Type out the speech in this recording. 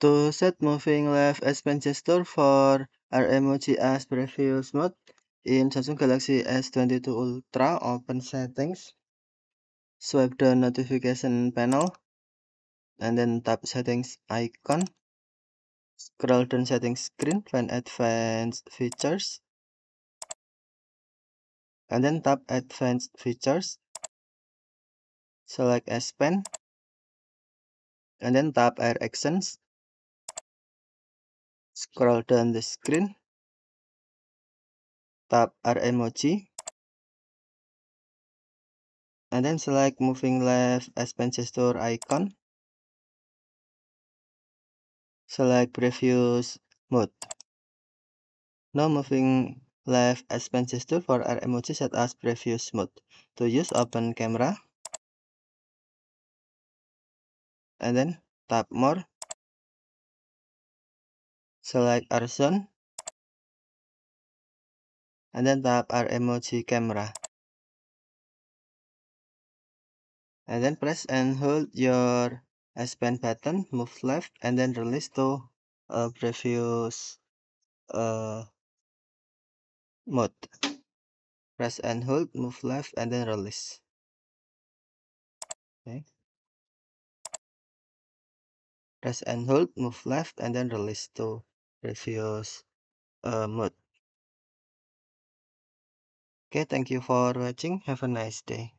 To set moving left S-Pen gesture for RMOG as previous mode in Samsung Galaxy S22 Ultra, open settings, swipe the notification panel, and then tap settings icon, scroll down settings screen, find advanced features, and then tap advanced features, select S-Pen, and then tap air actions Scroll down the screen. Tap R emoji. And then select moving left expand gesture icon. Select previous mode. Now moving left expand gesture for R emoji set as previous mode. To use open camera. And then tap more select Arson, and then tap our emoji camera. And then press and hold your S Pen button, move left, and then release to a uh, previous uh, mode. Press and hold, move left, and then release. Okay. Press and hold, move left, and then release to Reviews, uh, mood. Okay, thank you for watching. Have a nice day.